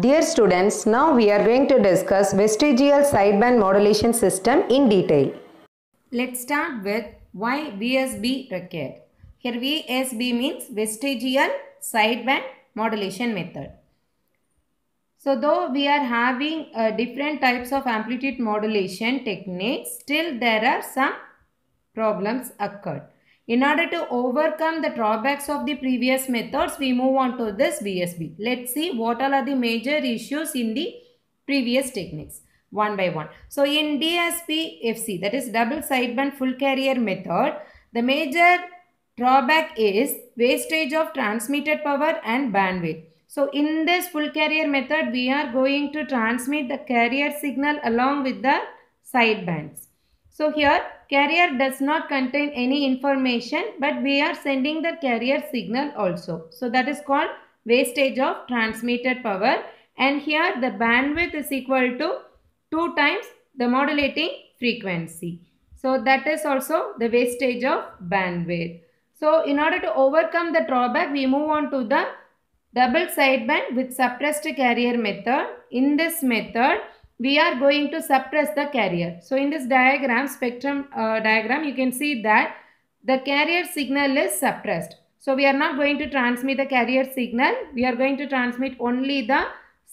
Dear students, now we are going to discuss vestigial sideband modulation system in detail. Let's start with why VSB required. Here VSB means vestigial sideband modulation method. So though we are having uh, different types of amplitude modulation techniques, still there are some problems occurred. In order to overcome the drawbacks of the previous methods, we move on to this VSB. Let's see what all are the major issues in the previous techniques one by one. So in DSPFC, that is double sideband full carrier method, the major drawback is wastage of transmitted power and bandwidth. So in this full carrier method, we are going to transmit the carrier signal along with the sidebands. So here carrier does not contain any information but we are sending the carrier signal also. So that is called wastage of transmitted power and here the bandwidth is equal to 2 times the modulating frequency. So that is also the wastage of bandwidth. So in order to overcome the drawback we move on to the double sideband with suppressed carrier method. In this method we are going to suppress the carrier. So in this diagram, spectrum uh, diagram, you can see that the carrier signal is suppressed. So we are not going to transmit the carrier signal. We are going to transmit only the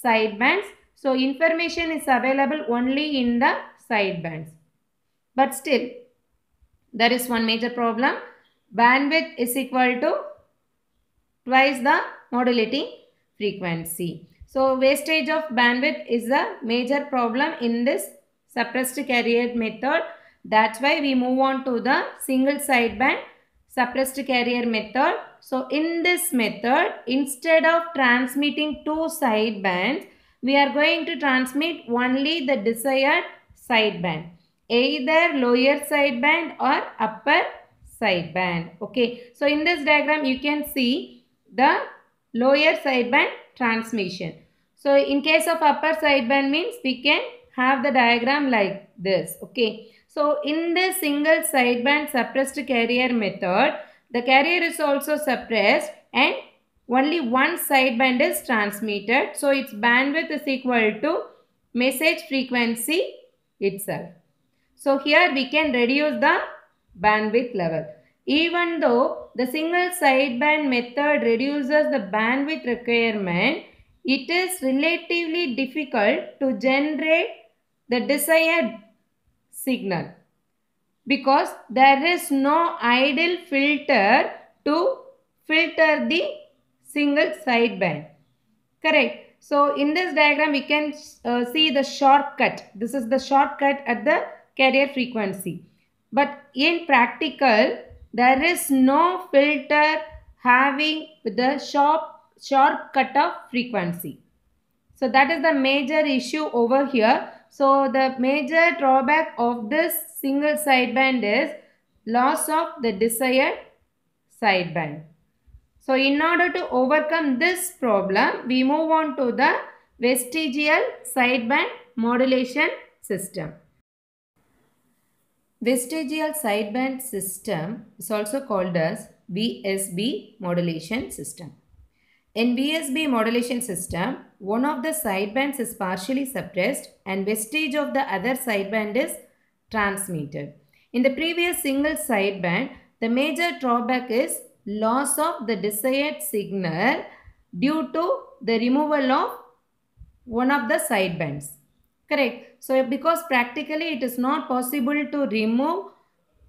sidebands. So information is available only in the sidebands. But still, there is one major problem. Bandwidth is equal to twice the modulating frequency. So wastage of bandwidth is a major problem in this suppressed carrier method. That's why we move on to the single sideband suppressed carrier method. So in this method, instead of transmitting two sidebands, we are going to transmit only the desired sideband. Either lower sideband or upper sideband. Okay. So in this diagram, you can see the lower sideband transmission. So in case of upper sideband means we can have the diagram like this. Okay. So in the single sideband suppressed carrier method, the carrier is also suppressed and only one sideband is transmitted. So its bandwidth is equal to message frequency itself. So here we can reduce the bandwidth level. Even though the single sideband method reduces the bandwidth requirement, it is relatively difficult to generate the desired signal because there is no ideal filter to filter the single sideband. Correct. So, in this diagram, we can uh, see the shortcut. This is the shortcut at the carrier frequency. But in practical, there is no filter having the sharp, sharp cutoff frequency. So that is the major issue over here. So the major drawback of this single sideband is loss of the desired sideband. So in order to overcome this problem, we move on to the vestigial sideband modulation system. Vestigial sideband system is also called as VSB modulation system. In VSB modulation system, one of the sidebands is partially suppressed and vestige of the other sideband is transmitted. In the previous single sideband, the major drawback is loss of the desired signal due to the removal of one of the sidebands. Correct. So because practically it is not possible to remove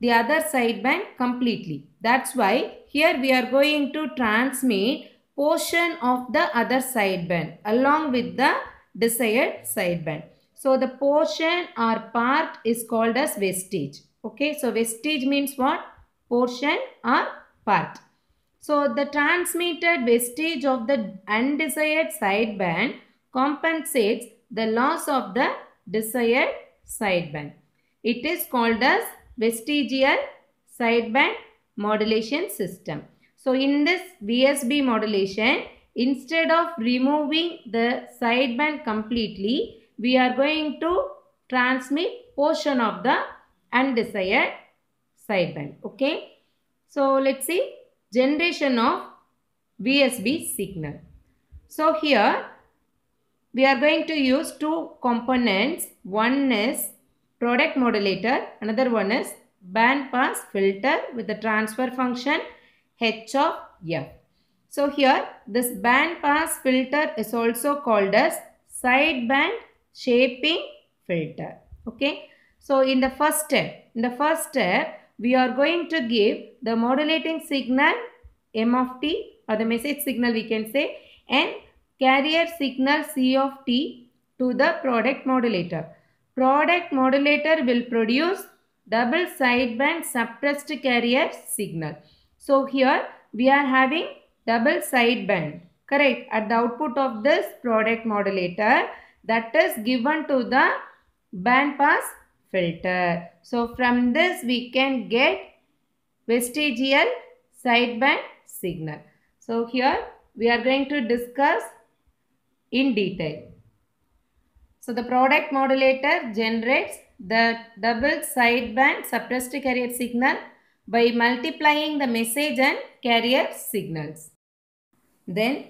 the other side band completely. That's why here we are going to transmit portion of the other side band along with the desired side band. So the portion or part is called as vestige. Okay, so vestige means what? Portion or part. So the transmitted vestige of the undesired sideband compensates the loss of the desired sideband. It is called as vestigial sideband modulation system. So in this VSB modulation, instead of removing the sideband completely, we are going to transmit portion of the undesired sideband. Okay. So let's see generation of VSB signal. So here we are going to use two components. One is product modulator, another one is bandpass filter with the transfer function h of f. So here this bandpass filter is also called as sideband shaping filter. Okay. So in the first step, in the first step, we are going to give the modulating signal m of t or the message signal we can say and carrier signal C of T to the product modulator. Product modulator will produce double sideband suppressed carrier signal. So here we are having double sideband. Correct. At the output of this product modulator that is given to the bandpass filter. So from this we can get vestigial sideband signal. So here we are going to discuss in detail. So the product modulator generates the double sideband suppressed carrier signal by multiplying the message and carrier signals. Then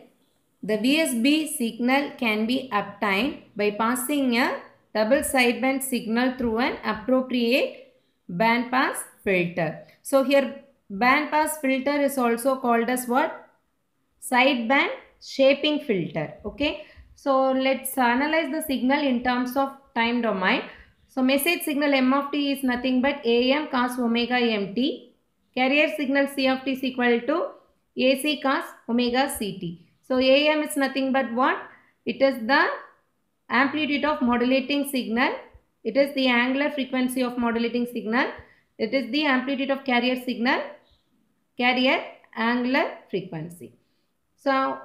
the VSB signal can be obtained by passing a double sideband signal through an appropriate bandpass filter. So here bandpass filter is also called as what? Sideband shaping filter. Okay. So let's analyze the signal in terms of time domain. So message signal m of t is nothing but am cos omega mt. Carrier signal c of t is equal to ac cos omega ct. So am is nothing but what? It is the amplitude of modulating signal. It is the angular frequency of modulating signal. It is the amplitude of carrier signal, carrier angular frequency. So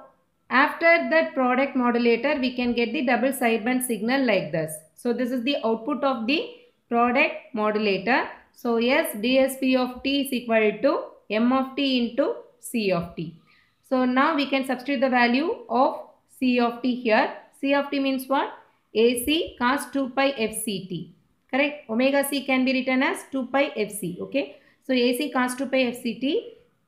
after that product modulator, we can get the double sideband signal like this. So this is the output of the product modulator. So yes, DSP of t is equal to m of t into c of t. So now we can substitute the value of c of t here. c of t means what? AC cos 2 pi fct. Correct? Omega c can be written as 2 pi fc. Okay. So AC cos 2 pi fct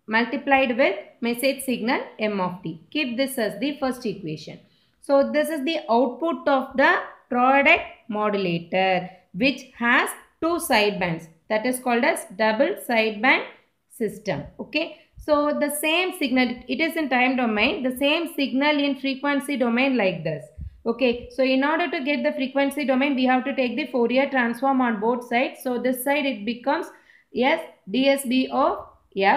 multiplied with message signal m of t. Keep this as the first equation. So this is the output of the product modulator which has two sidebands that is called as double sideband system. Okay. So the same signal, it is in time domain, the same signal in frequency domain like this. Okay, so in order to get the frequency domain, we have to take the Fourier transform on both sides. So this side it becomes, yes, DSB of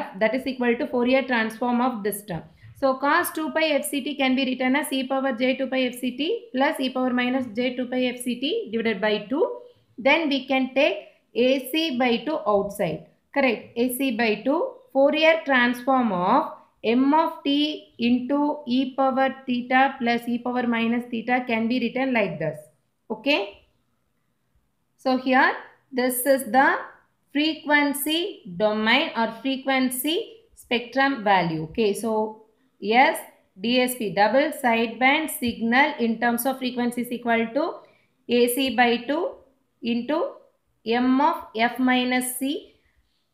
f that is equal to Fourier transform of this term. So cos 2 pi fct can be written as e power j 2 pi fct plus e power minus j 2 pi fct divided by 2. Then we can take ac by 2 outside. Correct. ac by 2 Fourier transform of m of t into e power theta plus e power minus theta can be written like this. Okay. So here this is the frequency domain or frequency spectrum value. Okay, so yes, DSP double sideband signal in terms of frequency is equal to AC by 2 into M of F minus C,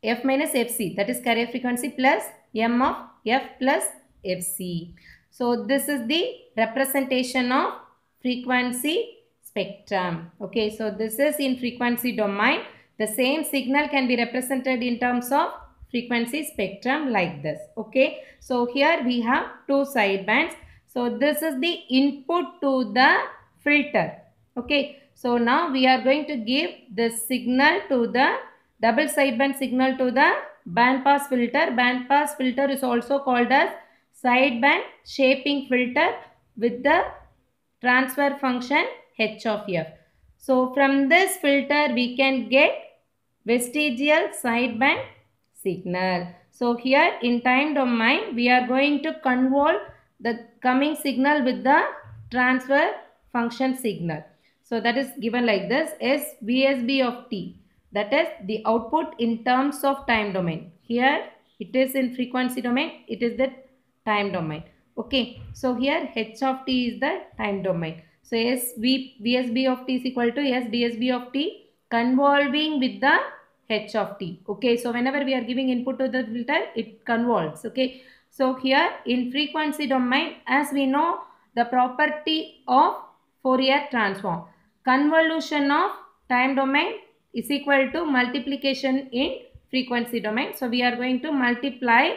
F minus FC that is carrier frequency plus M of F plus FC. So this is the representation of frequency spectrum. Okay, so this is in frequency domain. The same signal can be represented in terms of frequency spectrum like this. Okay. So here we have two sidebands. So this is the input to the filter. Okay. So now we are going to give the signal to the double sideband signal to the bandpass filter. Bandpass filter is also called as sideband shaping filter with the transfer function h of f. So from this filter we can get vestigial sideband signal. So here in time domain we are going to convolve the coming signal with the transfer function signal. So that is given like this is VSB of t that is the output in terms of time domain. Here it is in frequency domain it is the time domain. Okay so here h of t is the time domain. So S V VSB of t is equal to S DSB of t convolving with the h of t. Okay, so whenever we are giving input to the filter, it convolves. Okay, so here in frequency domain, as we know, the property of Fourier transform. Convolution of time domain is equal to multiplication in frequency domain. So we are going to multiply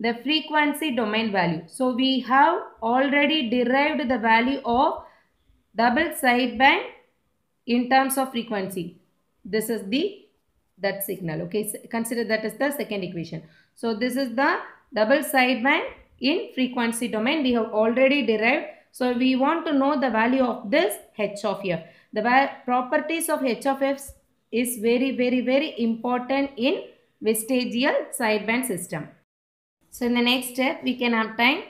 the frequency domain value. So we have already derived the value of double sideband in terms of frequency. This is the that signal. Okay, so consider that is the second equation. So this is the double sideband in frequency domain. We have already derived. So we want to know the value of this h of f. The properties of h of f is very very very important in vestigial sideband system. So in the next step we can obtain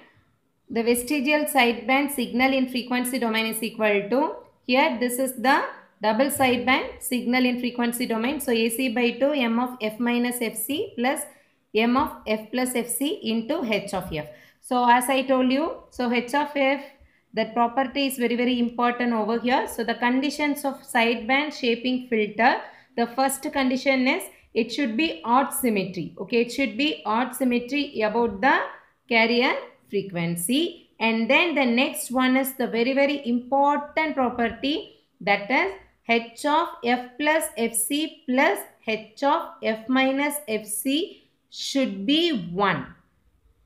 the vestigial sideband signal in frequency domain is equal to here this is the double sideband signal in frequency domain. So AC by 2 M of F minus FC plus M of F plus FC into H of F. So as I told you, so H of F that property is very very important over here. So the conditions of sideband shaping filter, the first condition is it should be odd symmetry. Okay, it should be odd symmetry about the carrier frequency. And then the next one is the very very important property that is h of f plus fc plus h of f minus fc should be 1.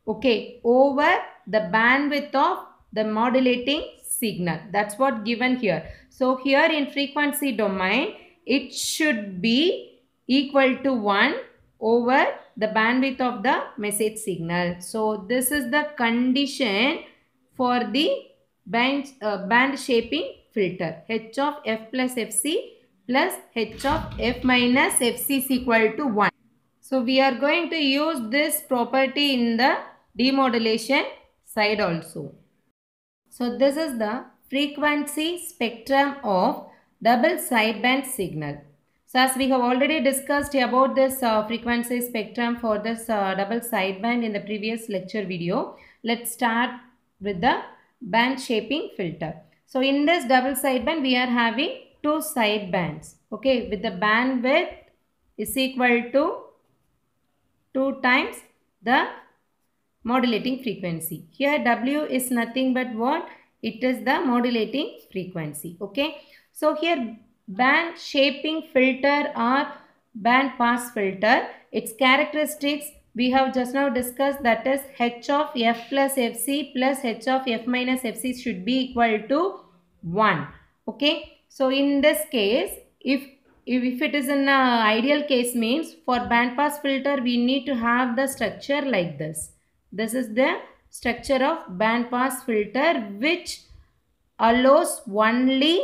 Okay, over the bandwidth of the modulating signal. That's what given here. So here in frequency domain, it should be equal to 1 over the bandwidth of the message signal. So this is the condition for the band, uh, band shaping filter. H of F plus Fc plus H of F minus Fc is equal to 1. So we are going to use this property in the demodulation side also. So this is the frequency spectrum of double sideband signal. So as we have already discussed about this uh, frequency spectrum for this uh, double sideband in the previous lecture video, let's start with the band shaping filter. So in this double sideband, we are having two sidebands. Okay, with the bandwidth is equal to 2 times the modulating frequency. Here W is nothing but what? It is the modulating frequency. Okay. So here band shaping filter or band pass filter, its characteristics we have just now discussed that is h of f plus fc plus h of f minus fc should be equal to 1 okay so in this case if if it is an uh, ideal case means for band pass filter we need to have the structure like this this is the structure of band pass filter which allows only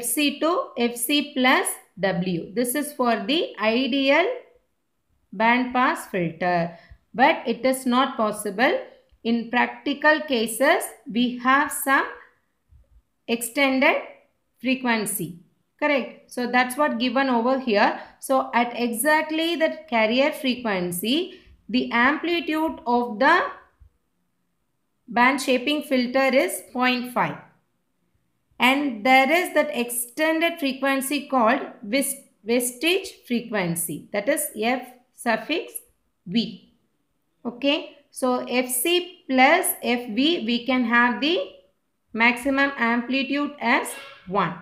fc to fc plus w this is for the ideal bandpass filter. But it is not possible. In practical cases, we have some extended frequency. Correct. So that's what given over here. So at exactly the carrier frequency, the amplitude of the band shaping filter is 0.5 and there is that extended frequency called vestige frequency that is f suffix V. Okay. So FC plus FV we can have the maximum amplitude as 1.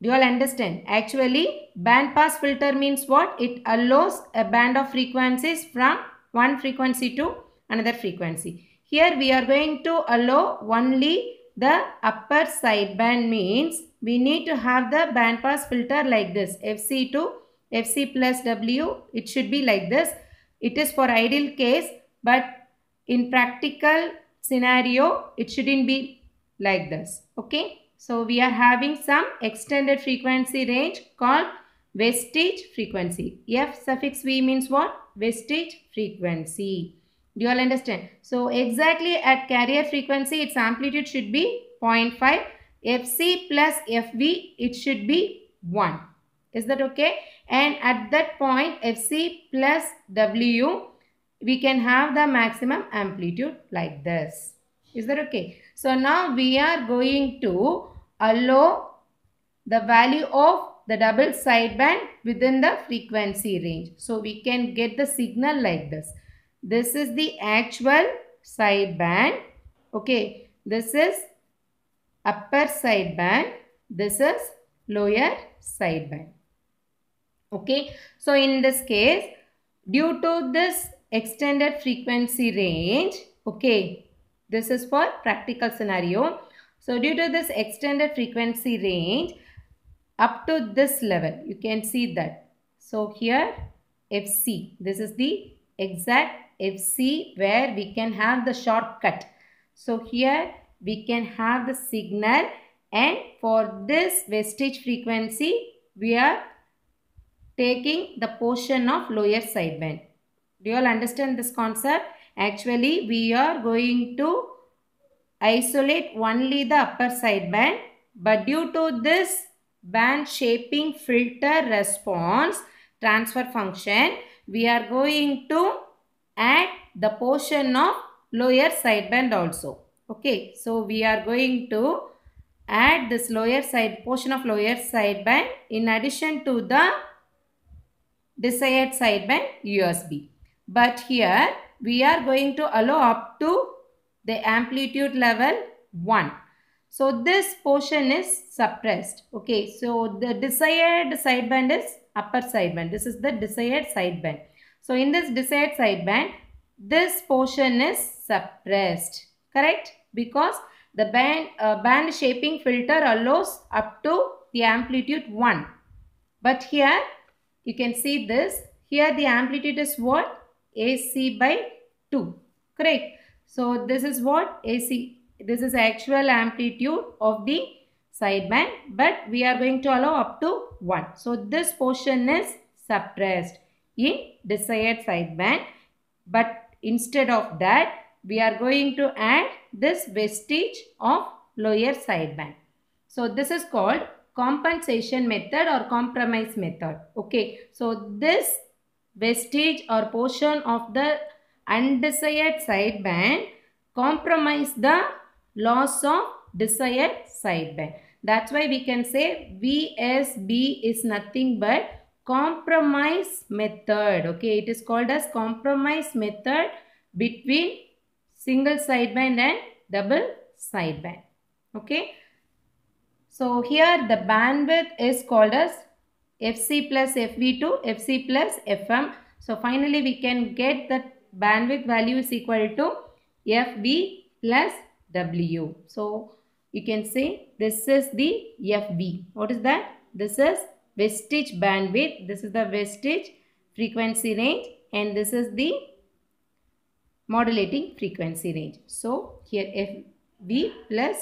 Do you all understand? Actually band pass filter means what? It allows a band of frequencies from one frequency to another frequency. Here we are going to allow only the upper sideband means we need to have the bandpass filter like this FC to fc plus w it should be like this it is for ideal case but in practical scenario it shouldn't be like this okay so we are having some extended frequency range called vestige frequency f suffix v means what vestige frequency do you all understand so exactly at carrier frequency its amplitude should be 0.5 fc plus fv it should be 1 is that okay? And at that point Fc plus W we can have the maximum amplitude like this. Is that okay? So now we are going to allow the value of the double sideband within the frequency range. So we can get the signal like this. This is the actual sideband. Okay. This is upper sideband. This is lower sideband. Okay. So, in this case, due to this extended frequency range, okay, this is for practical scenario. So, due to this extended frequency range, up to this level, you can see that. So, here FC, this is the exact FC where we can have the shortcut. So, here we can have the signal and for this wastage frequency, we are taking the portion of lower sideband. Do you all understand this concept? Actually, we are going to isolate only the upper sideband. But due to this band shaping filter response transfer function, we are going to add the portion of lower sideband also. Okay, so we are going to add this lower side portion of lower sideband in addition to the desired sideband USB. But here we are going to allow up to the amplitude level 1. So this portion is suppressed. Okay, so the desired sideband is upper sideband. This is the desired sideband. So in this desired sideband, this portion is suppressed. Correct? Because the band, uh, band shaping filter allows up to the amplitude 1. But here you can see this. Here the amplitude is what? AC by 2. Correct. So this is what? AC. This is actual amplitude of the sideband but we are going to allow up to 1. So this portion is suppressed in desired sideband but instead of that we are going to add this vestige of lower sideband. So this is called compensation method or compromise method. Okay, so this vestige or portion of the undesired sideband compromise the loss of desired sideband. That's why we can say VSB is nothing but compromise method. Okay, it is called as compromise method between single sideband and double sideband. Okay. So here the bandwidth is called as Fc plus Fv2, Fc plus Fm. So finally we can get that bandwidth value is equal to Fv plus W. So you can say this is the Fv. What is that? This is vestige bandwidth. This is the vestige frequency range and this is the modulating frequency range. So here Fv plus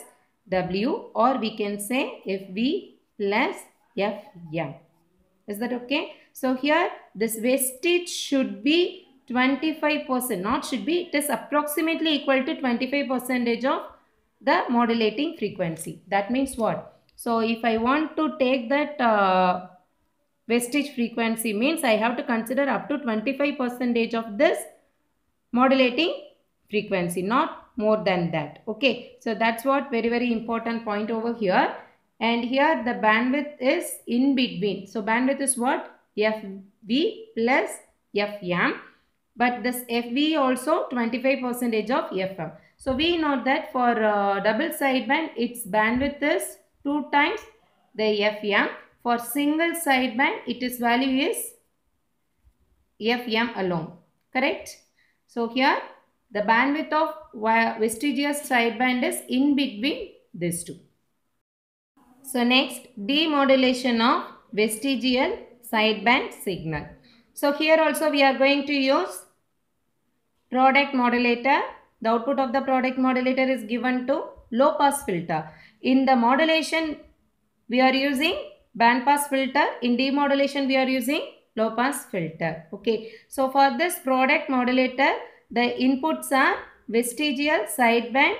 W or we can say FV plus FM. Is that okay? So here this wastage should be 25% not should be it is approximately equal to 25 percentage of the modulating frequency. That means what? So if I want to take that uh, wastage frequency means I have to consider up to 25 percentage of this modulating frequency not more than that. Okay, so that's what very, very important point over here. And here the bandwidth is in between. So bandwidth is what? FV plus FM. But this FV also 25% of FM. So we know that for uh, double sideband, its bandwidth is 2 times the FM. For single sideband, its value is FM alone. Correct? So here the bandwidth of vestigious sideband is in between these two. So next demodulation of vestigial sideband signal. So here also we are going to use product modulator. The output of the product modulator is given to low pass filter. In the modulation we are using band pass filter. In demodulation we are using low pass filter. Okay. So for this product modulator the inputs are vestigial sideband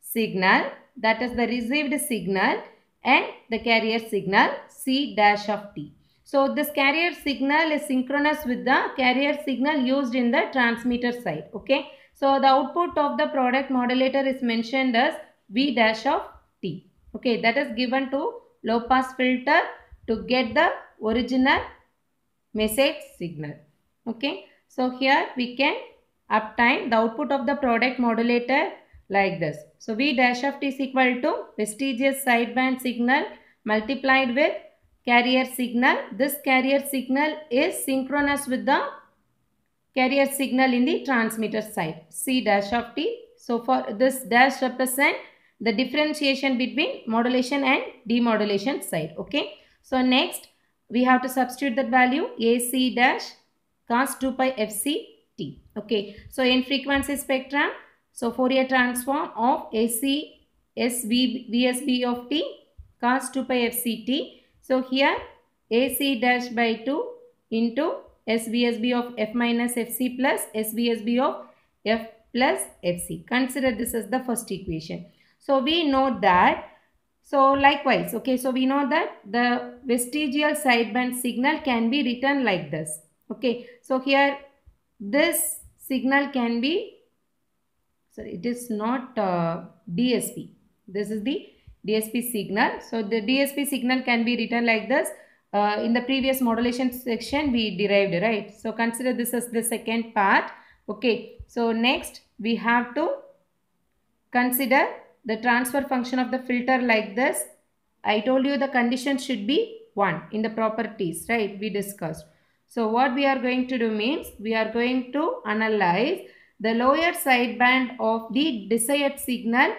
signal that is the received signal and the carrier signal C dash of T. So this carrier signal is synchronous with the carrier signal used in the transmitter side. Okay. So the output of the product modulator is mentioned as V dash of T. Okay. That is given to low pass filter to get the original message signal. Okay. So here we can uptime, the output of the product modulator like this. So V dash of t is equal to prestigious sideband signal multiplied with carrier signal. This carrier signal is synchronous with the carrier signal in the transmitter side C dash of t. So for this dash represent the differentiation between modulation and demodulation side. Okay. So next we have to substitute that value AC dash cos 2 pi FC T. Okay, so in frequency spectrum, so Fourier transform of AC SV, VSB of T cos 2 pi FCT. So here AC dash by 2 into SVSB of F minus FC plus SVSB of F plus FC. Consider this as the first equation. So we know that. So likewise, okay, so we know that the vestigial sideband signal can be written like this. Okay, so here this signal can be, sorry, it is not uh, DSP. This is the DSP signal. So the DSP signal can be written like this. Uh, in the previous modulation section, we derived, right? So consider this as the second part. Okay, so next we have to consider the transfer function of the filter like this. I told you the condition should be 1 in the properties, right? We discussed. So what we are going to do means we are going to analyze the lower sideband of the desired signal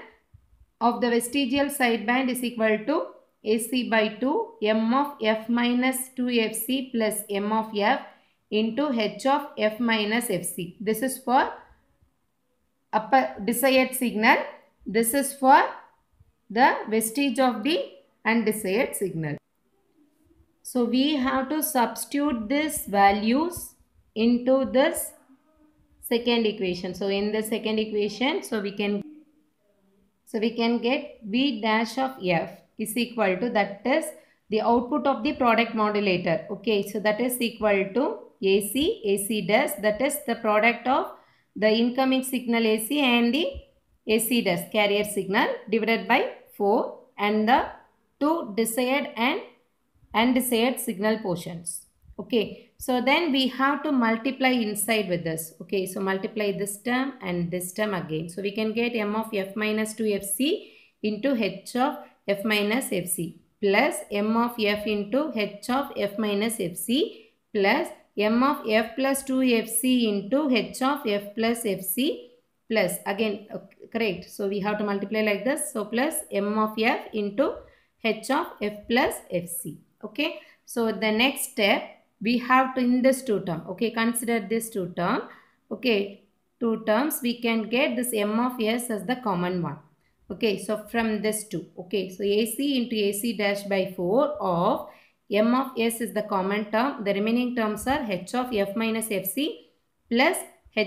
of the vestigial sideband is equal to AC by 2 M of F minus 2FC plus M of F into H of F minus FC. This is for upper desired signal. This is for the vestige of the undesired signal. So we have to substitute these values into this second equation. So in the second equation, so we can so we can get V dash of F is equal to that is the output of the product modulator. Okay, so that is equal to AC, AC dash that is the product of the incoming signal AC and the AC dash carrier signal divided by 4 and the two desired and and desired signal portions. Okay, so then we have to multiply inside with this. Okay, so multiply this term and this term again. So we can get m of f minus 2fc into h of f minus fc plus m of f into h of f minus fc plus m of f plus 2fc into h of f plus fc plus again okay, correct so we have to multiply like this so plus m of f into h of f plus fc okay so the next step we have to in this two term okay consider this two term okay two terms we can get this m of s as the common one okay so from this two okay so ac into ac dash by 4 of m of s is the common term the remaining terms are h of f minus fc plus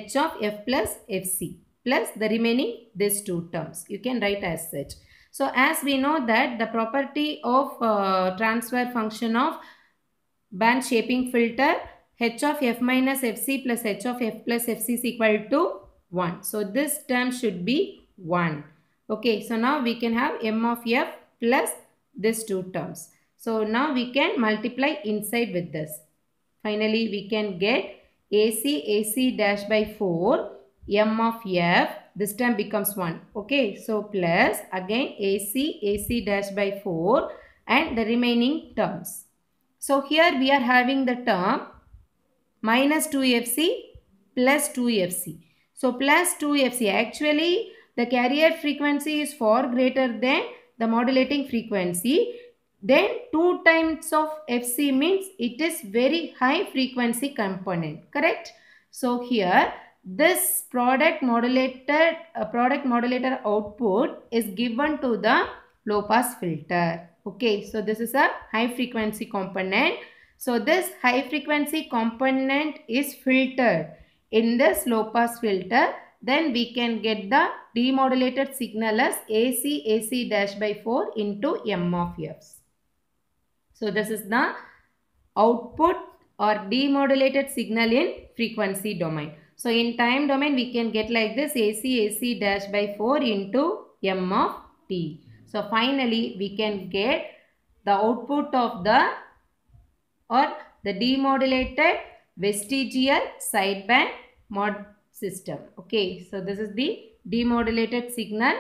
h of f plus fc plus the remaining these two terms you can write as such so as we know that the property of uh, transfer function of band shaping filter h of f minus fc plus h of f plus fc is equal to 1. So this term should be 1. Okay, so now we can have m of f plus these two terms. So now we can multiply inside with this. Finally, we can get AC AC dash by 4 M of F this term becomes 1 okay so plus again AC AC dash by 4 and the remaining terms so here we are having the term minus 2FC plus 2FC so plus 2FC actually the carrier frequency is four greater than the modulating frequency then 2 times of FC means it is very high frequency component correct so here this product modulator, uh, product modulator output is given to the low pass filter okay so this is a high frequency component so this high frequency component is filtered in this low pass filter then we can get the demodulated signal as AC AC dash by 4 into M of Fs. So this is the output or demodulated signal in frequency domain. So in time domain we can get like this AC AC dash by 4 into M of t. So finally we can get the output of the or the demodulated vestigial sideband mod system. Okay, so this is the demodulated signal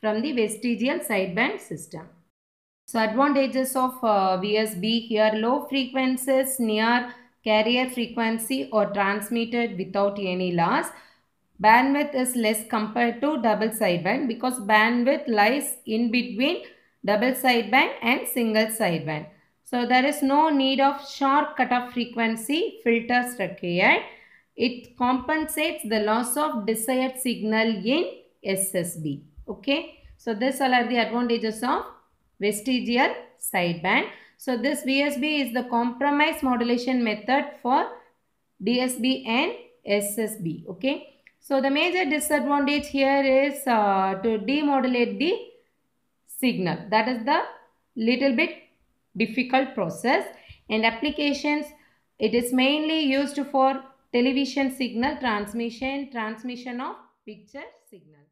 from the vestigial sideband system. So advantages of uh, VSB here low frequencies near carrier frequency or transmitted without any loss. Bandwidth is less compared to double sideband because bandwidth lies in between double sideband and single sideband. So there is no need of sharp cutoff frequency filters required. It compensates the loss of desired signal in SSB. Okay. So these all are the advantages of vestigial sideband. So this VSB is the compromise modulation method for DSB and SSB. Okay. So the major disadvantage here is uh, to demodulate the signal. That is the little bit difficult process. And applications, it is mainly used for television signal transmission, transmission of picture signal.